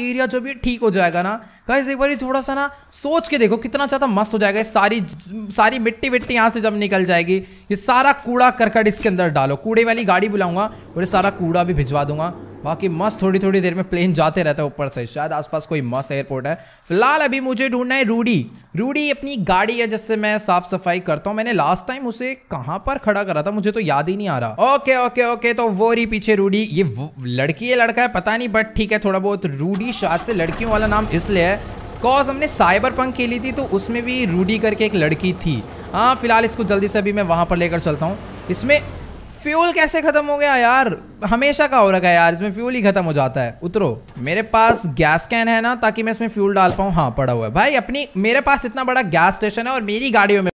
area जो भी ठीक हो जाएगा ना गाइस एक बार थोड़ा सा ना सोच के देखो कितना ज़्यादा मस्त हो जाएगा सारी सारी मिट्टी विट्टी यहाँ से जब निकल जाएगी ये सारा कूड़ा करकट इसके अंदर डालो कूड़े वाली गाड़ी बुलाऊंगा और ये सारा कूड़ा भी भिजवा दूंगा बाकी मस्त थोड़ी थोड़ी देर में प्लेन जाते रहता है ऊपर से शायद आसपास कोई मस्त एयरपोर्ट है फिलहाल अभी मुझे ढूंढना है रूडी रूडी अपनी गाड़ी है जिससे मैं साफ सफाई करता हूँ मैंने लास्ट टाइम उसे कहाँ पर खड़ा करा था मुझे तो याद ही नहीं आ रहा ओके ओके ओके तो वो रही पीछे रूडी ये लड़की है लड़का है पता नहीं बट ठीक है थोड़ा बहुत रूडी शायद से लड़कियों वाला नाम इसलिए है कॉज हमने साइबर पंख खेली थी तो उसमें भी रूडी करके एक लड़की थी हाँ फिलहाल इसको जल्दी से अभी मैं वहाँ पर लेकर चलता हूँ इसमें फ्यूल कैसे खत्म हो गया यार हमेशा का हो रखा है यार इसमें फ्यूल ही खत्म हो जाता है उतरो मेरे पास गैस कैन है ना ताकि मैं इसमें फ्यूल डाल पाऊँ हाँ पड़ा हुआ है भाई अपनी मेरे पास इतना बड़ा गैस स्टेशन है और मेरी गाड़ियों में